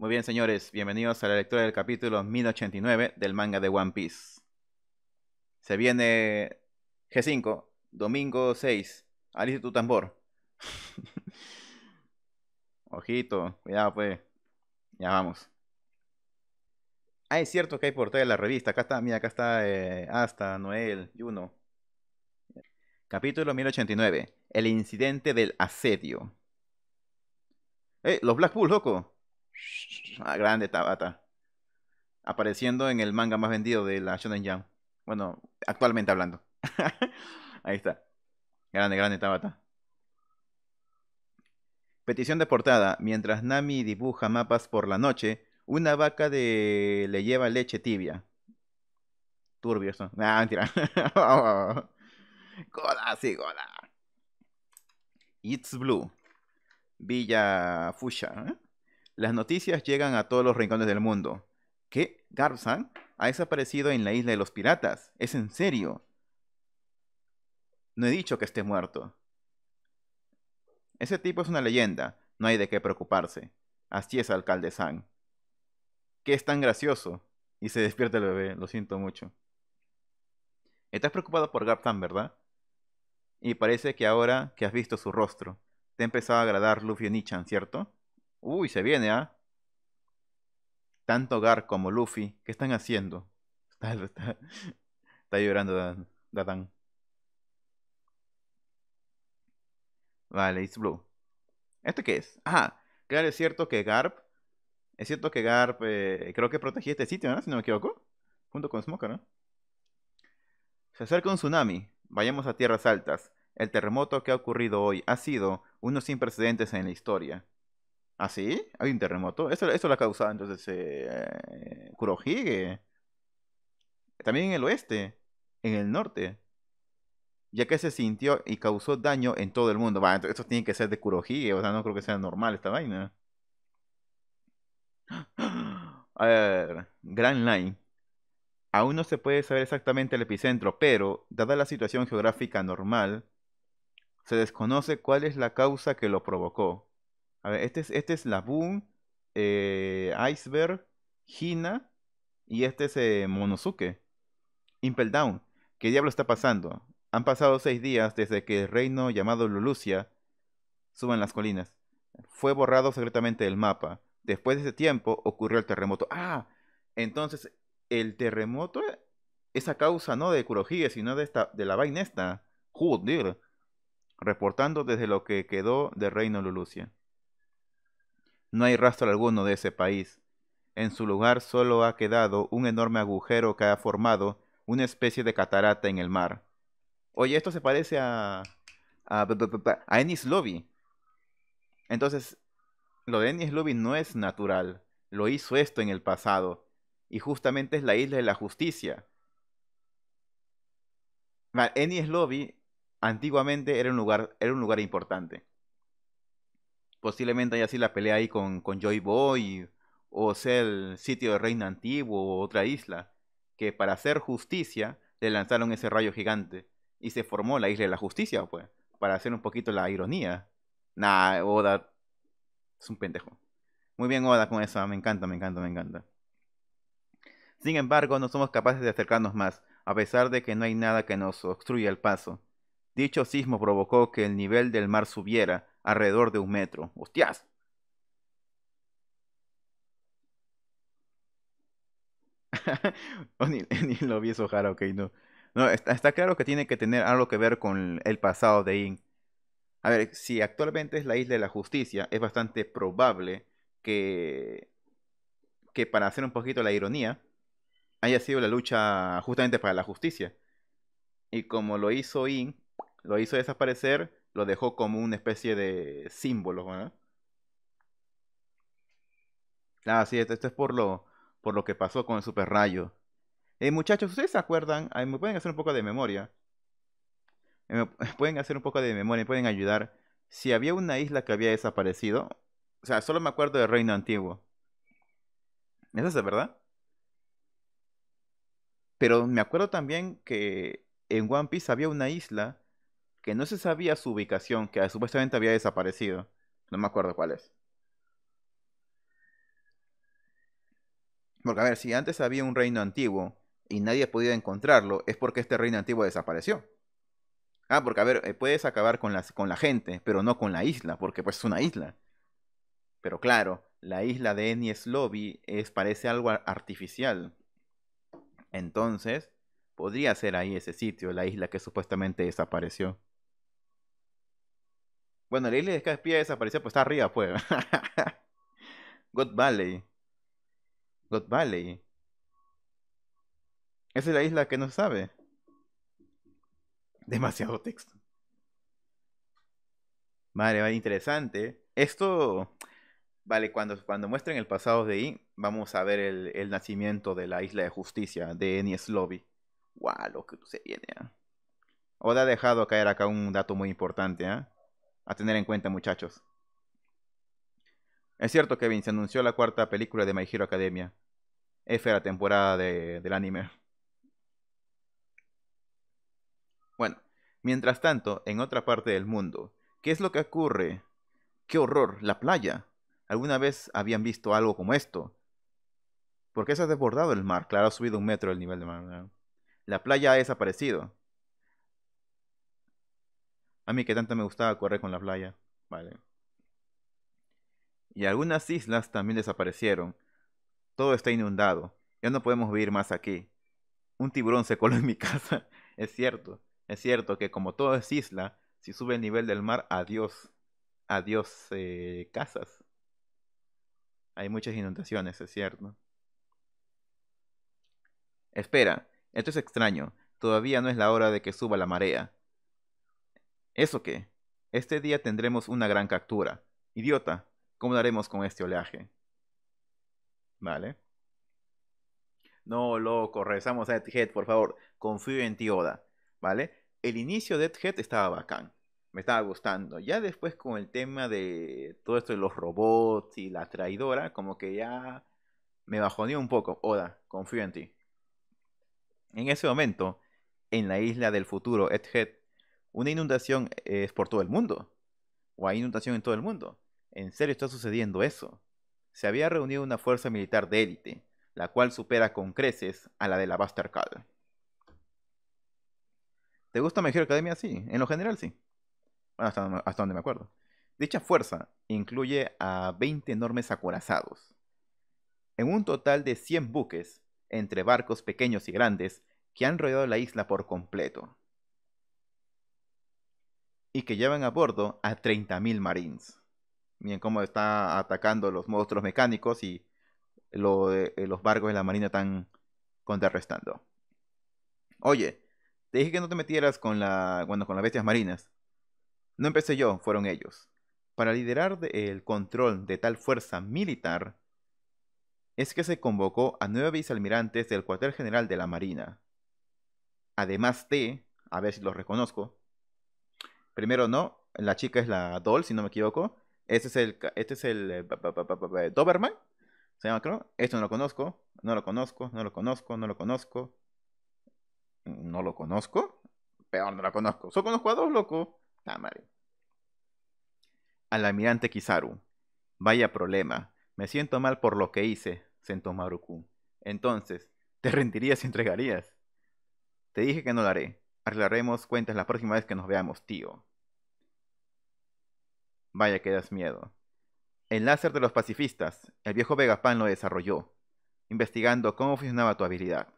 Muy bien, señores, bienvenidos a la lectura del capítulo 1089 del manga de One Piece. Se viene G5, domingo 6, Alice tu tambor. Ojito, cuidado pues. Ya vamos. Ah, es cierto que hay portada de la revista. Acá está, mira, acá está hasta eh, Asta, Noel, Juno. Capítulo 1089. El incidente del asedio. ¡Eh! Los Blackpool, loco. Ah, grande Tabata. Apareciendo en el manga más vendido de la Shonen Jump. Bueno, actualmente hablando. Ahí está. Grande, grande Tabata. Petición de portada. Mientras Nami dibuja mapas por la noche, una vaca de... le lleva leche tibia. Turbio eso. Ah, mentira. Gola, sí, gola. It's Blue. Villa Fusha. ¿eh? Las noticias llegan a todos los rincones del mundo. ¿Qué? Garzan ha desaparecido en la isla de los piratas. ¿Es en serio? No he dicho que esté muerto. Ese tipo es una leyenda. No hay de qué preocuparse. Así es, alcalde San. ¿Qué es tan gracioso? Y se despierta el bebé. Lo siento mucho. Estás preocupado por Garzan, ¿verdad? Y parece que ahora que has visto su rostro, te ha empezado a agradar Luffy Nichan, ¿cierto? Uy, se viene, ¿ah? Tanto Garp como Luffy, ¿qué están haciendo? Está, llorando Dadan Vale, It's Blue. ¿Esto qué es? Ajá, ah, claro, es cierto que Garp. Es cierto que Garp eh, creo que protegía este sitio, ¿no? Si no me equivoco. Junto con Smoker, ¿no? Se acerca un tsunami. Vayamos a tierras altas. El terremoto que ha ocurrido hoy ha sido uno sin precedentes en la historia. ¿Ah, sí? Hay un terremoto. ¿Eso lo ha causado entonces eh, Kurohige. También en el oeste, en el norte. Ya que se sintió y causó daño en todo el mundo. entonces esto tiene que ser de Kurohige, o sea, no creo que sea normal esta vaina. A ver, Grand Line. Aún no se puede saber exactamente el epicentro, pero, dada la situación geográfica normal, se desconoce cuál es la causa que lo provocó. A ver, este es, este es Laboon, eh, Iceberg, Hina y este es eh, Monosuke. Impel Down. ¿Qué diablo está pasando? Han pasado seis días desde que el reino llamado Lulucia suba las colinas. Fue borrado secretamente del mapa. Después de ese tiempo ocurrió el terremoto. Ah, entonces el terremoto es a causa no de Kurohige, sino de, esta, de la vaina esta. Reportando desde lo que quedó del reino Lulucia. No hay rastro alguno de ese país. En su lugar solo ha quedado un enorme agujero que ha formado una especie de catarata en el mar. Oye, esto se parece a. a, Ennis Lobby. Entonces, lo de Ennis Lobby no es natural. Lo hizo esto en el pasado. Y justamente es la isla de la justicia. Ennis Lobby antiguamente era un lugar, era un lugar importante posiblemente haya sido la pelea ahí con, Joy Boy o sea el sitio de reino antiguo o otra isla, que para hacer justicia le lanzaron ese rayo gigante y se formó la isla de la justicia, pues, para hacer un poquito la ironía. Nah, Oda es un pendejo. Muy bien Oda con esa, me encanta, me encanta, me encanta. Sin embargo, no somos capaces de acercarnos más, a pesar de que no hay nada que nos obstruya el paso. Dicho sismo provocó que el nivel del mar subiera alrededor de un metro. ¡Hostias! Oh, ni, lo vi eso, Jara, ok, no. No, está, claro que tiene que tener algo que ver con el pasado de In. A ver, si actualmente es la isla de la justicia, es bastante probable que, que para hacer un poquito la ironía, haya sido la lucha justamente para la justicia. Y como lo hizo In, lo hizo desaparecer, lo dejó como una especie de símbolo, ¿verdad? Ah, sí, esto, es por lo, por lo que pasó con el super rayo. Eh, muchachos, ¿ustedes se acuerdan? me pueden hacer un poco de memoria. Eh, me pueden hacer un poco de memoria, me pueden ayudar. Si había una isla que había desaparecido. O sea, solo me acuerdo del reino antiguo. ¿Es esa, verdad? Pero me acuerdo también que en One Piece había una isla que no se sabía su ubicación, que ah, supuestamente había desaparecido. No me acuerdo cuál es. Porque a ver, si antes había un reino antiguo y nadie podía encontrarlo, es porque este reino antiguo desapareció. Ah, porque a ver, eh, puedes acabar con, con la gente, pero no con la isla, porque pues es una isla. Pero claro, la isla de Enies Lobby es, parece algo artificial. Entonces, podría ser ahí ese sitio, la isla que supuestamente desapareció. Bueno, la isla de Caspia desapareció, pues está arriba, pues. God Valley. God Valley. Esa es la isla que no sabe. Demasiado texto. Vale, vale, interesante. Esto, vale, cuando, cuando muestren el pasado de I, vamos a ver el, nacimiento de la isla de justicia de Enies Lobby. Guau, lo que se viene. ¿eh? Oda ha dejado caer acá un dato muy importante, ¿ah? a tener en cuenta, muchachos. Es cierto, que se anunció la cuarta película de My Hero Academia. F la temporada del anime. Bueno, mientras tanto, en otra parte del mundo, ¿qué es lo que ocurre? ¡Qué horror! ¡La playa! ¿Alguna vez habían visto algo como esto? ¿Por qué se ha desbordado el mar? Claro, ha subido un metro el nivel del mar. La playa ha desaparecido. A mí que tanto me gustaba correr con la playa. Vale. Y algunas islas también desaparecieron. Todo está inundado. Ya no podemos vivir más aquí. Un tiburón se coló en mi casa. es cierto. Es cierto que como todo es isla, si sube el nivel del mar, adiós. Adiós eh, casas. Hay muchas inundaciones, es cierto. Espera, esto es extraño. Todavía no es la hora de que suba la marea. ¿Eso qué? Este día tendremos una gran captura. Idiota, ¿cómo lo haremos con este oleaje? Vale. No, loco, regresamos a Deadhead, por favor. Confío en ti, Oda. ¿Vale? El inicio de Deadhead estaba bacán. Me estaba gustando. Ya después con el tema de todo esto de los robots y la traidora, como que ya me bajoneó un poco. Oda, confío en ti. En ese momento, en la isla del futuro, Edhead una inundación eh, es por todo el mundo. O hay inundación en todo el mundo. En serio está sucediendo eso. Se había reunido una fuerza militar de élite, la cual supera con creces a la de la Buster ¿Te gusta Mejor Academia? Sí, en lo general sí. hasta, hasta donde me acuerdo. Dicha fuerza incluye a 20 enormes acorazados. En un total de 100 buques, entre barcos pequeños y grandes, que han rodeado la isla por completo y que llevan a bordo a 30.000 marines. Miren cómo está atacando los monstruos mecánicos y eh, los barcos de la marina están contrarrestando. Oye, te dije que no te metieras con, la, con las bestias marinas. No empecé yo, fueron ellos. Para liderar el control de tal fuerza militar, es que se convocó a nueve vicealmirantes del cuartel general de la Marina. Además de, a ver si los reconozco, Primero no, la chica es la Doll, si no me equivoco. Este es el, este es el Doberman. Se llama, creo. Esto no lo conozco, no lo conozco, no lo conozco, no lo conozco. Mm, no lo conozco. Peor, no lo conozco. Solo conozco a dos, loco. Ah, Al almirante Kizaru. Vaya problema. Me siento mal por lo que hice, sentó Maruku. Entonces, ¿te rendirías y entregarías? Te dije que no lo haré. Arreglaremos cuentas la próxima vez que nos veamos, tío. Vaya que das miedo. El láser de los pacifistas, el viejo Vegapan lo desarrolló, investigando cómo funcionaba tu habilidad.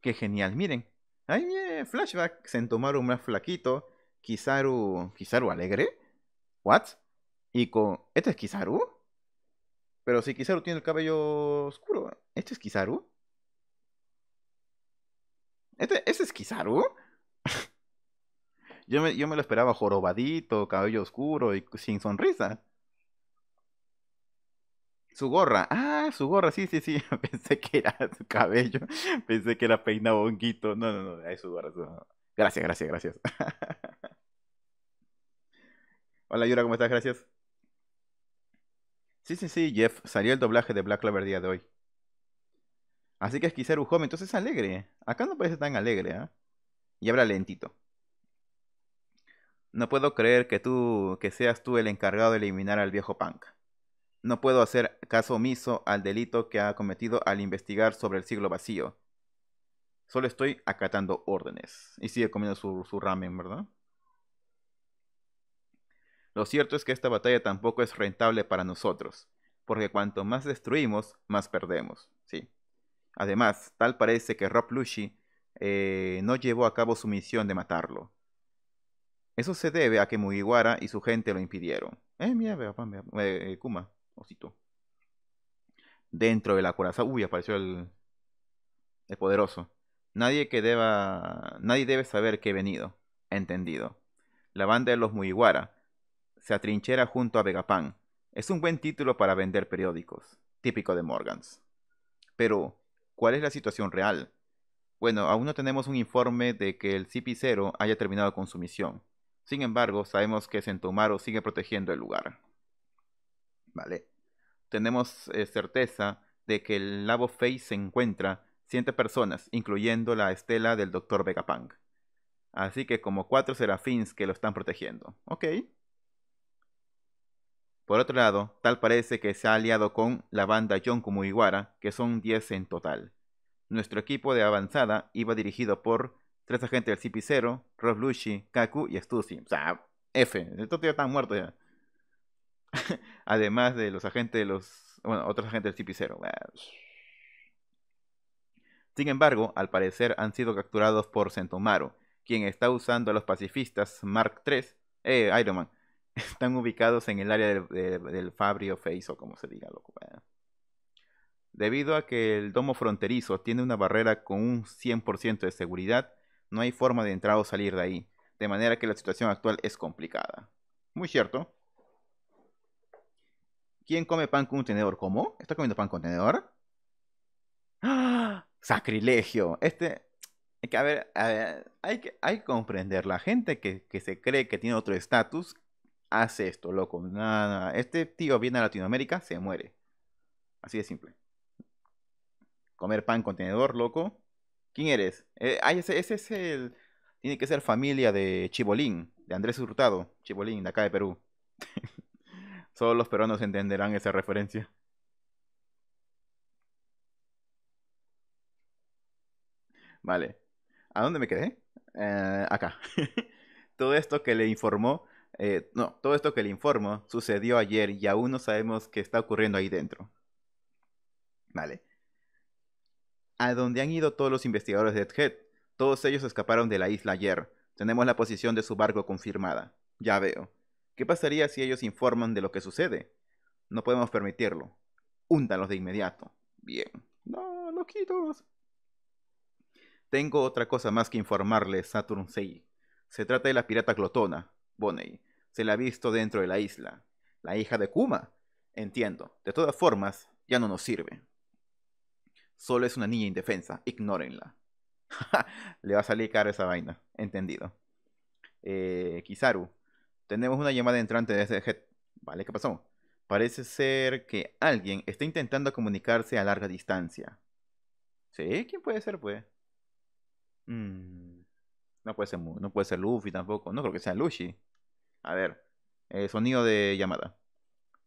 Qué genial, miren. Ahí viene flashback. Sentomaru más flaquito. Kizaru. ¿Kizaru alegre? ¿What? Y con. ¿Este es Kizaru? Pero si Kizaru tiene el cabello oscuro, ¿este es Kizaru? Este, ¿Ese es Kizaru? yo, me, yo me lo esperaba jorobadito, cabello oscuro y sin sonrisa. Su gorra. Ah, su gorra, sí, sí, sí. Pensé que era su cabello. Pensé que era peinado honguito. No, no, no. Es su gorra. Gracias, gracias, gracias. Hola, Yura, ¿cómo estás? Gracias. Sí, sí, sí, Jeff. Salió el doblaje de Black Clover día de hoy. Así que es un joven, entonces es alegre. Acá no parece tan alegre, ¿ah? ¿eh? Y habla lentito. No puedo creer que tú, que seas tú el encargado de eliminar al viejo punk. No puedo hacer caso omiso al delito que ha cometido al investigar sobre el siglo vacío. Solo estoy acatando órdenes. Y sigue comiendo su ramen, ¿verdad? Lo cierto es que esta batalla tampoco es rentable para nosotros, porque cuanto más destruimos, más perdemos. Sí, Además, tal parece que Rob Lucci eh, no llevó a cabo su misión de matarlo. Eso se debe a que Mugiwara y su gente lo impidieron. Eh, mira, eh, Kuma, osito. Dentro de la coraza. Uy, apareció el, el poderoso. Nadie que deba. Nadie debe saber que he venido. Entendido. La banda de los Mugiwara se atrinchera junto a Vegapan. Es un buen título para vender periódicos, típico de Morgans. Pero, ¿Cuál es la situación real? Bueno, aún no tenemos un informe de que el CP0 haya terminado con su misión. Sin embargo, sabemos que Sentumaro sigue protegiendo el lugar. Vale. Tenemos eh, certeza de que el Labo Face se encuentra siete personas, incluyendo la estela del Dr. Vegapunk. Así que como cuatro serafins que lo están protegiendo. Ok. Por otro lado, tal parece que se ha aliado con la banda John que son 10 en total. Nuestro equipo de avanzada iba dirigido por tres agentes del CP0, Rob Lushi, Kaku y Stussy. O sea, F, estos tíos están muertos ya. Además de los agentes de los. Bueno, otros agentes del CP0. Sin embargo, al parecer han sido capturados por Sentomaru, quien está usando a los pacifistas Mark III, eh, Iron Man, están ubicados en el área del, Fabrio Face o como se diga, loco. Debido a que el domo fronterizo tiene una barrera con un 100% de seguridad, no hay forma de entrar o salir de ahí, de manera que la situación actual es complicada. Muy cierto. ¿Quién come pan con un tenedor? ¿Cómo? ¿Está comiendo pan con tenedor? ¡Ah! ¡Sacrilegio! Este. Hay que, hay, que, hay comprender. La gente que se cree que tiene otro estatus Hace esto, loco. Nada, Este tío viene a Latinoamérica, se muere. Así de simple. Comer pan contenedor loco. ¿Quién eres? Eh, ese, ese, es el. Tiene que ser familia de Chibolín, de Andrés Hurtado. Chibolín, de acá de Perú. Solo los peruanos entenderán esa referencia. Vale. ¿A dónde me quedé? Eh, acá. Todo esto que le informó eh, no, todo esto que le informo sucedió ayer y aún no sabemos qué está ocurriendo ahí dentro. Vale. A dónde han ido todos los investigadores de Edgehead? Todos ellos escaparon de la isla ayer. Tenemos la posición de su barco confirmada. Ya veo. ¿Qué pasaría si ellos informan de lo que sucede? No podemos permitirlo. Úndalos de inmediato. Bien. No, loquitos. Tengo otra cosa más que informarles, Saturn 6. Se trata de la pirata glotona, Bonney se la ha visto dentro de la isla. La hija de Kuma. Entiendo. De todas formas, ya no nos sirve. Solo es una niña indefensa. Ignórenla. Le va a salir cara esa vaina. Entendido. Eh, Kizaru. Tenemos una llamada entrante desde Head. Vale, ¿qué pasó? Parece ser que alguien está intentando comunicarse a larga distancia. ¿Sí? ¿Quién puede ser, pues? Mm, no puede ser, no puede ser Luffy tampoco. No creo que sea Luffy. A ver, eh, sonido de llamada.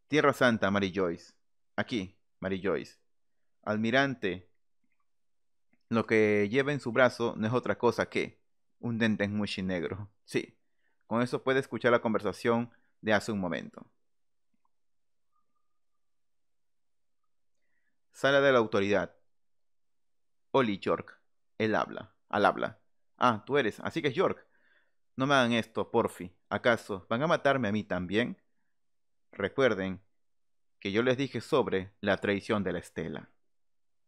Tierra Santa, Mary Joyce. Aquí, Mary Joyce. Almirante, lo que lleva en su brazo no es otra cosa que un dente mushi negro. Sí, con eso puede escuchar la conversación de hace un momento. Sala de la autoridad. Oli York. Él habla. Al habla. Ah, tú eres. Así que es York. No me hagan esto, porfi. ¿Acaso van a matarme a mí también? Recuerden que yo les dije sobre la traición de la estela.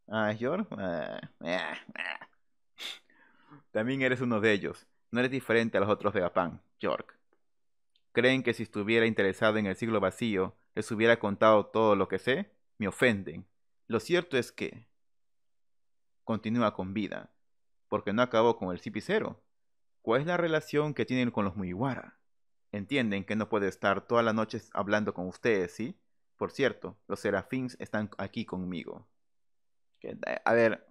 Ah, George. Ah, ah, ah. También eres uno de ellos. No eres diferente a los otros de Japón, York. ¿Creen que si estuviera interesado en el siglo vacío, les hubiera contado todo lo que sé? Me ofenden. Lo cierto es que continúa con vida, porque no acabó con el cipicero. ¿Cuál es la relación que tienen con los Muiwara? Entienden que no puede estar toda la noche hablando con ustedes, ¿sí? Por cierto, los serafins están aquí conmigo. Eh, a ver,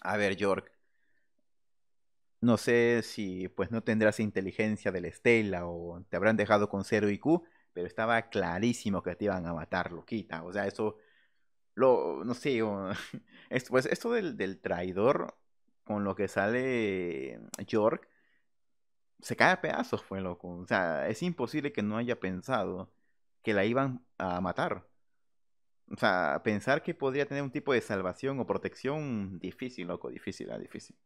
a ver, York. No sé si pues no tendrás inteligencia de la estela o te habrán dejado con cero IQ, pero estaba clarísimo que te iban a matar, loquita. O sea, eso, lo, no sé, esto, pues esto del, del, traidor con lo que sale York se cae a pedazos, fue pues, loco. O sea, es imposible que no haya pensado que la iban a matar. O sea, pensar que podría tener un tipo de salvación o protección, difícil, loco, difícil, ah, difícil.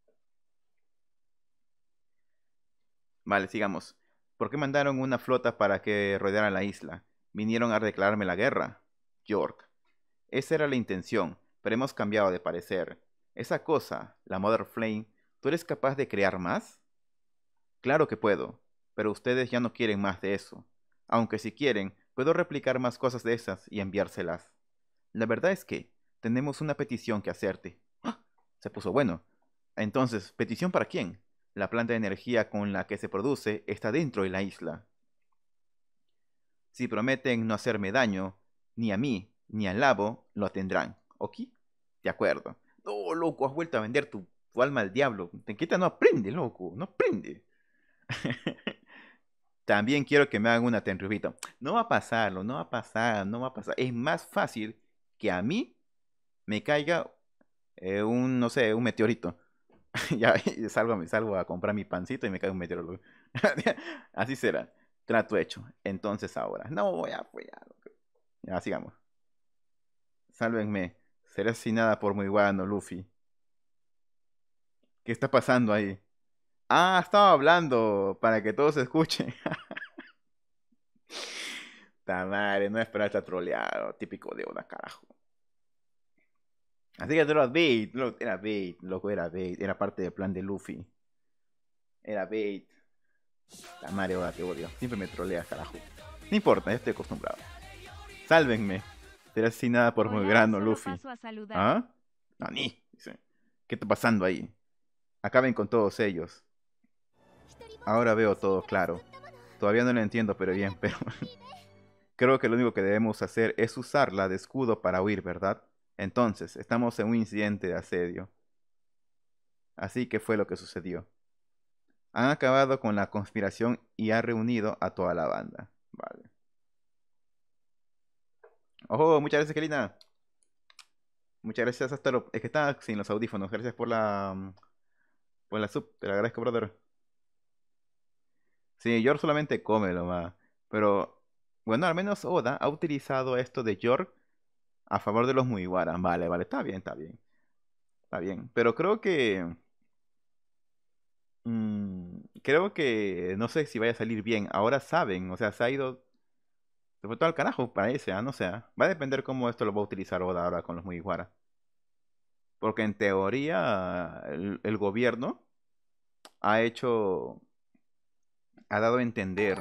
Vale, sigamos. ¿Por qué mandaron una flota para que rodeara la isla? Vinieron a declararme la guerra. York. Esa era la intención, pero hemos cambiado de parecer. Esa cosa, la Mother Flame, ¿tú eres capaz de crear más? Claro que puedo, pero ustedes ya no quieren más de eso. Aunque si quieren, puedo replicar más cosas de esas y enviárselas. La verdad es que tenemos una petición que hacerte. ¡Ah! Se puso bueno. Entonces, ¿petición para quién? La planta de energía con la que se produce está dentro de la isla. Si prometen no hacerme daño, ni a mí, ni al labo, lo tendrán. ¿Ok? De acuerdo. No, loco, has vuelto a vender tu, alma al diablo. Te no aprende, loco, no aprende. También quiero que me hagan una tenrubito. No va a pasarlo, no va a pasar, no va a pasar. Es más fácil que a mí me caiga eh, un, no sé, un meteorito. ya salgo, salgo a comprar mi pancito y me cae un meteorito. Así será. Trato hecho. Entonces ahora. No voy a apoyar. Ya, sigamos. Sálvenme. Seré asesinada por muy guano, Luffy. ¿Qué está pasando ahí? Ah, estaba hablando para que todos escuchen. madre, no esperaba estar troleado. Oh, típico de una carajo. Así que te lo bait, era bait, loco, era bait, era parte del plan de Luffy. Era bait. La madre, ahora te odio. Siempre me troleas, carajo. No importa, ya estoy acostumbrado. Sálvenme. Seré asesinada por muy grano, Luffy. ¿Ah? No, ¿Qué está pasando ahí? Acaben con todos ellos. Ahora veo todo claro. Todavía no lo entiendo, pero bien, pero... Creo que lo único que debemos hacer es usarla de escudo para huir, ¿verdad? Entonces, estamos en un incidente de asedio. Así que fue lo que sucedió. Han acabado con la conspiración y ha reunido a toda la banda. Vale. Ojo, muchas gracias, Kelina. Muchas gracias hasta lo... Es que está sin los audífonos. Gracias por la... Mm, por la sub. Te lo agradezco, brother. Sí, York solamente come lo más. Pero bueno, al menos Oda ha utilizado esto de York a favor de los Muigwaras. Vale, vale, está bien, está bien. Está bien. Pero creo que. Mm, creo que. No sé si vaya a salir bien. Ahora saben, o sea, se ha ido. Se fue todo al carajo, parece, ah, no sé. Ah. Va a depender cómo esto lo va a utilizar Oda ahora con los Muigwaras. Porque en teoría, el gobierno ha hecho ha dado a entender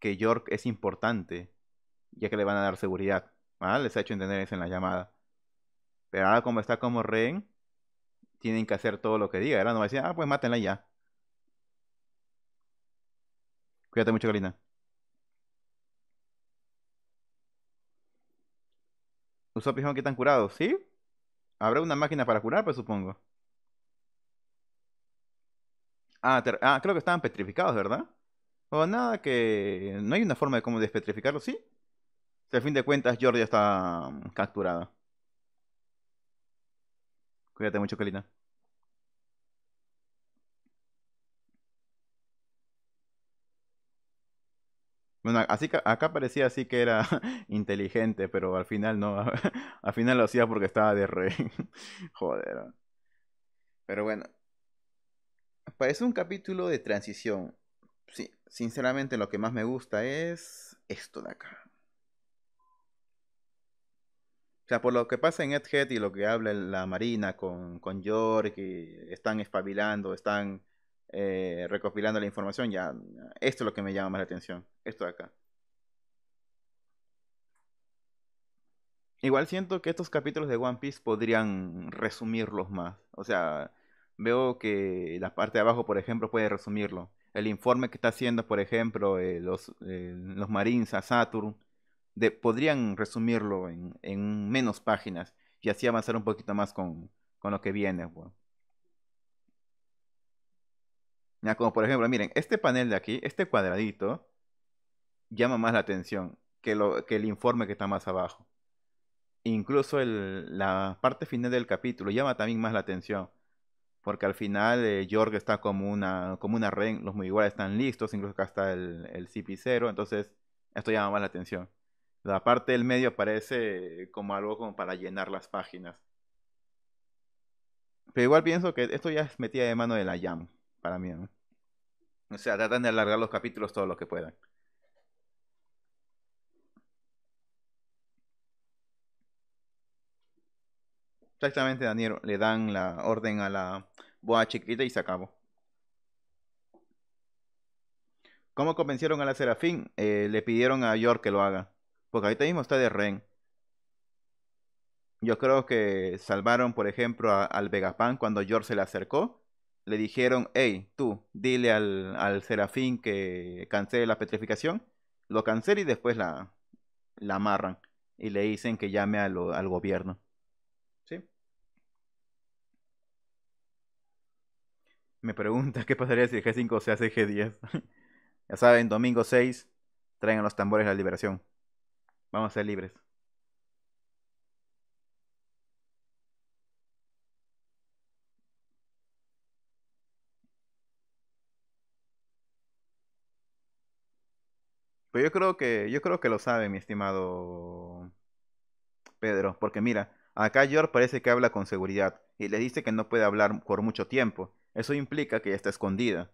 que York es importante, ya que le van a dar seguridad. ¿ah? Les ha hecho entender eso en la llamada. Pero ahora como está como rehén, tienen que hacer todo lo que diga. Ahora no va a decir, ah, pues mátenla ya. Cuídate mucho, Galina. Usó pijón que están curados, ¿sí? Habrá una máquina para curar, pues supongo. Ah, ah, creo que estaban petrificados, ¿verdad? O nada, que no hay una forma de cómo despetrificarlos, ¿sí? Si al fin de cuentas Jordi está mm, capturada. Cuídate mucho, Kalina. Bueno, así acá parecía así que era inteligente, pero al final no. Al final lo hacía porque estaba de rey. Joder. Pero bueno. Parece un capítulo de transición. Sí, sinceramente lo que más me gusta es esto de acá. O sea, por lo que pasa en Edhead y lo que habla la Marina con, con York, y están espabilando, están eh, recopilando la información, ya, esto es lo que me llama más la atención, esto de acá. Igual siento que estos capítulos de One Piece podrían resumirlos más. O sea, veo que la parte de abajo, por ejemplo, puede resumirlo. El informe que está haciendo, por ejemplo, eh, los, eh, los Marines a Saturn, podrían resumirlo en, menos páginas y así avanzar un poquito más con, lo que viene. Ya, como por ejemplo, miren, este panel de aquí, este cuadradito, llama más la atención que, lo, que el informe que está más abajo. Incluso la parte final del capítulo llama también más la atención porque al final eh, York está como una, como una red, los iguales están listos, incluso acá está el, CP0, entonces esto llama más la atención. La parte del medio aparece como algo como para llenar las páginas. Pero igual pienso que esto ya es metida de mano de la Jam, para mí. ¿no? O sea, tratan de alargar los capítulos todo lo que puedan. Exactamente, Daniel. Le dan la orden a la boa chiquita y se acabó. ¿Cómo convencieron a la Serafín? Eh, le pidieron a York que lo haga. Porque ahorita mismo está de Ren. Yo creo que salvaron, por ejemplo, al Vegapan cuando York se le acercó. Le dijeron, hey, tú, dile al, Serafín que cancele la petrificación. Lo cancele y después la, la amarran. Y le dicen que llame al gobierno. Me pregunta qué pasaría si el G5 se hace G10. ya saben, domingo 6, traigan los tambores la liberación. Vamos a ser libres. Pues yo creo que, yo creo que lo sabe, mi estimado Pedro, porque mira, acá George parece que habla con seguridad y le dice que no puede hablar por mucho tiempo eso implica que ella está escondida.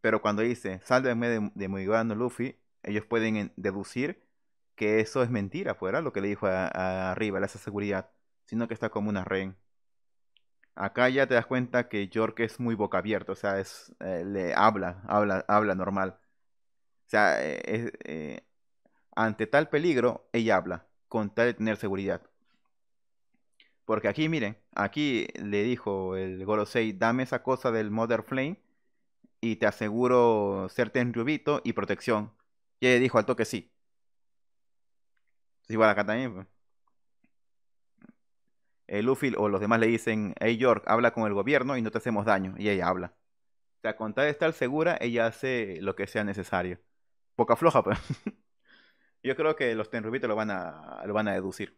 Pero cuando dice, sálvenme de, mi Muigano Luffy, ellos pueden eh, deducir que eso es mentira, fuera pues, lo que le dijo arriba, la seguridad, sino que está como una rehén. Acá ya te das cuenta que York es muy boca abierta, o sea, es, eh, le habla, habla, habla normal. O sea, eh, ante tal peligro, ella habla, con tal de tener seguridad. Porque aquí, miren, aquí le dijo el Gorosei, dame esa cosa del Mother Flame y te aseguro ser tenrubito y protección. Y ella dijo al toque sí. Pues igual acá también. Pues. El Luffy o los demás le dicen, hey York, habla con el gobierno y no te hacemos daño. Y ella habla. O sea, con tal de estar segura, ella hace lo que sea necesario. Poca floja, pues. Yo creo que los Tenrubitos lo van a, lo van a deducir.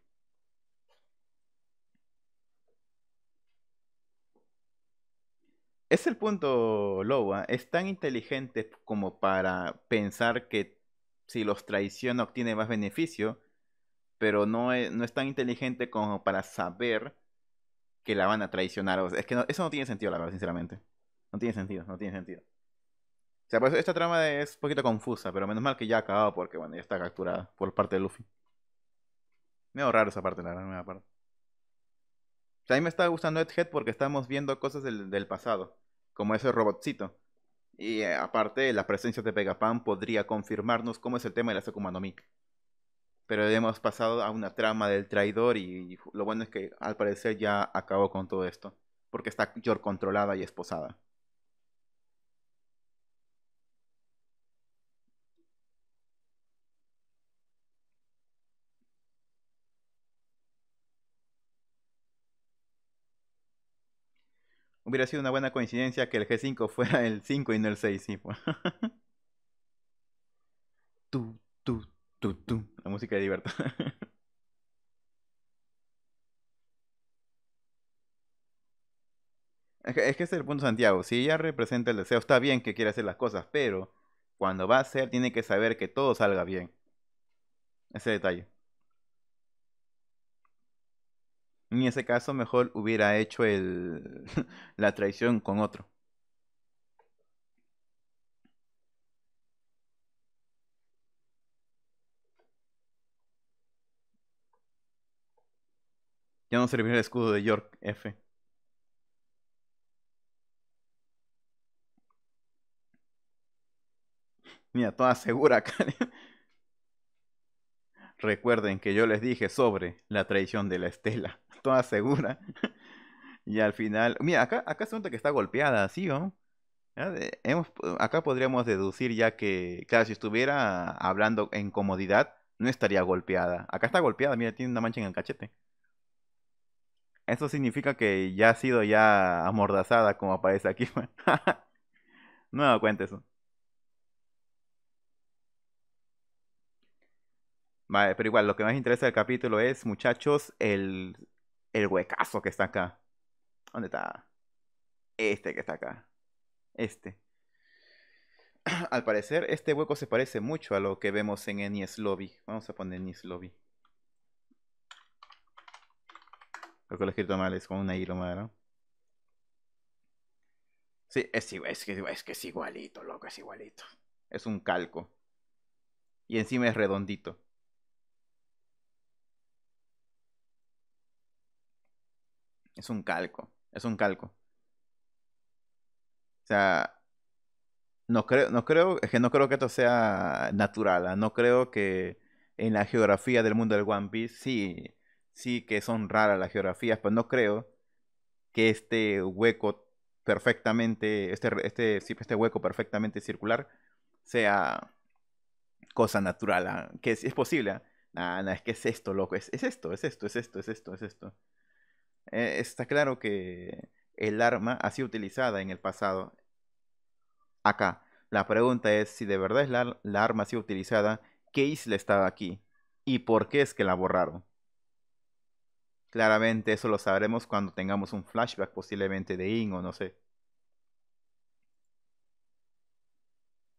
Es el punto, Loa. ¿ah? Es tan inteligente como para pensar que si los traiciona obtiene más beneficio, pero no es, no es tan inteligente como para saber que la van a traicionar. es que eso no tiene sentido, la verdad, sinceramente. No tiene sentido, no tiene sentido. O sea, pues esta trama es un poquito confusa, pero menos mal que ya ha acabado porque, bueno, ya está capturada por parte de Luffy. Me raro esa parte, la verdad, me parte a mí me está gustando Head porque estamos viendo cosas del, pasado, como ese robotcito. Y eh, aparte, la presencia de Vegapan podría confirmarnos cómo es el tema de la Sakuma no Pero hemos pasado a una trama del traidor y, lo bueno es que al parecer ya acabó con todo esto. Porque está Yor controlada y esposada. Hubiera sido una buena coincidencia que el G5 fuera el 5 y no el 6, sí. tu, tu, tú, La música de Libertad. es que, es que ese es el punto, Santiago. Si ella representa el deseo, está bien que quiera hacer las cosas, pero cuando va a hacer, tiene que saber que todo salga bien. Ese detalle. En ese caso, mejor hubiera hecho el, la traición con otro. Ya no serviría el escudo de York F. Mira, toda segura, Karen. Recuerden que yo les dije sobre la traición de la estela. Toda segura. Y al final. Mira, acá, acá se nota que está golpeada, ¿sí o acá podríamos deducir ya que, claro, si estuviera hablando en comodidad, no estaría golpeada. Acá está golpeada, mira, tiene una mancha en el cachete. Eso significa que ya ha sido ya amordazada como aparece aquí. no me cuenta eso. Pero igual, lo que más interesa del capítulo es, muchachos, el, el huecazo que está acá. ¿Dónde está? Este que está acá. Este. Al parecer, este hueco se parece mucho a lo que vemos en Enies Lobby. Vamos a poner Enies Lobby. Creo que lo he escrito mal, es con una hilo ¿no? Sí, es, es, que, es que es igualito, loco, es igualito. Es un calco. Y encima es redondito. es un calco, es un calco. O sea, no creo, no creo, es que no creo que esto sea natural, ¿ah? no creo que en la geografía del mundo del One Piece, sí, sí que son raras las geografías, pero no creo que este hueco perfectamente, este, este, este hueco perfectamente circular sea cosa natural, ¿ah? que es, posible. ¿ah? Nada, es que es esto, loco, es, es esto, es esto, es esto, es esto, es esto. Eh, está claro que el arma ha sido utilizada en el pasado acá. La pregunta es si de verdad la, la arma ha sido utilizada, ¿qué isla estaba aquí? ¿Y por qué es que la borraron? Claramente eso lo sabremos cuando tengamos un flashback posiblemente de Ing o no sé.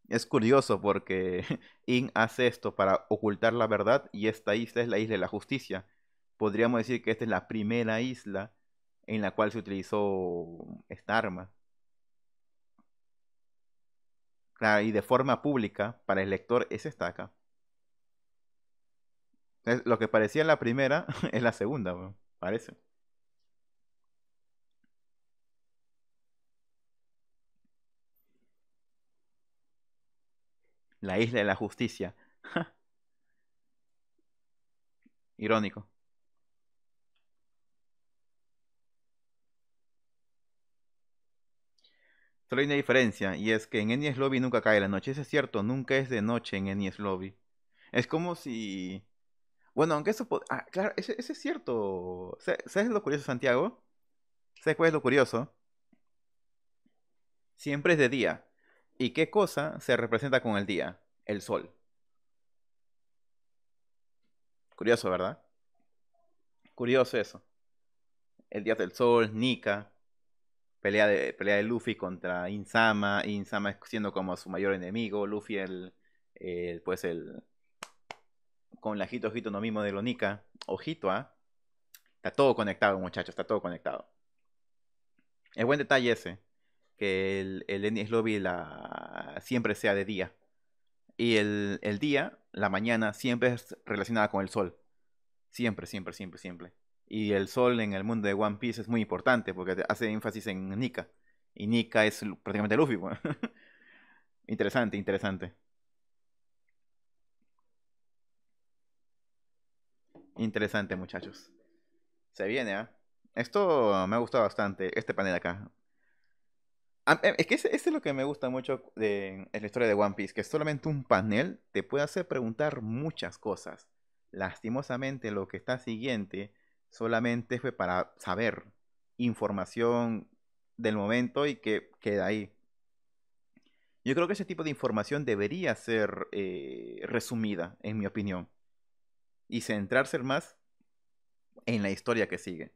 Es curioso porque In hace esto para ocultar la verdad y esta isla es la isla de la justicia podríamos decir que esta es la primera isla en la cual se utilizó esta arma. y de forma pública, para el lector, es esta acá. Entonces, lo que parecía la primera es la segunda, parece. La isla de la justicia. Irónico. Solo hay una diferencia, y es que en Enies Lobby nunca cae la noche. Eso es cierto, nunca es de noche en Enies Lobby. Es como si. Bueno, aunque eso. Ah, claro, eso, es cierto. ¿Sabes lo curioso, Santiago? ¿Sabes cuál es lo curioso? Siempre es de día. ¿Y qué cosa se representa con el día? El sol. Curioso, ¿verdad? Curioso eso. El día del sol, Nika pelea de, pelea de Luffy contra Insama, Insama siendo como su mayor enemigo, Luffy el, pues el con la ojito ojito no mismo de Lonica, ojito, ¿ah? Está todo conectado, muchachos, está todo conectado. Es buen detalle ese, que el, el Ennis Lobby la, siempre sea de día. Y el, el día, la mañana, siempre es relacionada con el sol. Siempre, siempre, siempre, siempre. Y el sol en el mundo de One Piece es muy importante porque hace énfasis en Nika. Y Nika es prácticamente Luffy. interesante, interesante. Interesante, muchachos. Se viene, ¿ah? Esto me ha gustado bastante, este panel acá. Eh, es que ese, es lo que me gusta mucho de, en la historia de One Piece, que solamente un panel te puede hacer preguntar muchas cosas. Lastimosamente, lo que está siguiente solamente fue para saber información del momento y que queda ahí. Yo creo que ese tipo de información debería ser eh, resumida, en mi opinión, y centrarse más en la historia que sigue.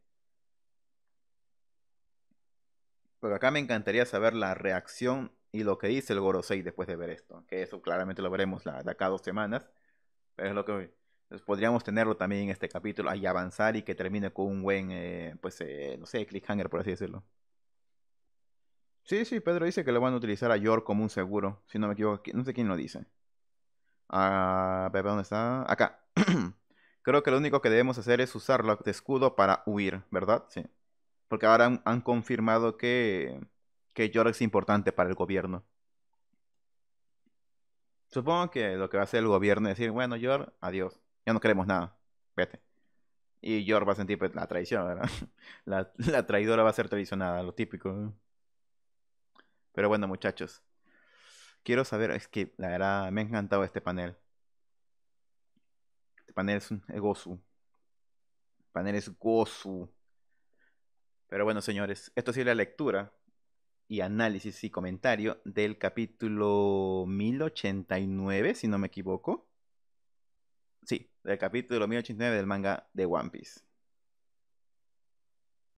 Pero acá me encantaría saber la reacción y lo que dice el Gorosei después de ver esto. Que eso claramente lo veremos de acá dos semanas. Pero es lo que podríamos tenerlo también en este capítulo y avanzar y que termine con un buen, eh, pues, eh, no sé, clickhanger, por así decirlo. Sí, sí, Pedro dice que le van a utilizar a York como un seguro, si no me equivoco. No sé quién lo dice. Ah, ver, ¿dónde está? Acá. Creo que lo único que debemos hacer es usarlo de escudo para huir, ¿verdad? Sí. Porque ahora han, confirmado que, que York es importante para el gobierno. Supongo que lo que va a hacer el gobierno es decir, bueno, York, adiós ya no queremos nada, vete. Y Yor va a sentir pues, la traición, ¿verdad? La, traidora va a ser traicionada, lo típico. Pero bueno, muchachos. Quiero saber, es que la verdad me ha encantado este panel. Este panel es un gozo. Este panel es gozu. Pero bueno, señores, esto ha sido la lectura y análisis y comentario del capítulo 1089, si no me equivoco Sí, del capítulo 1089 del manga de One Piece.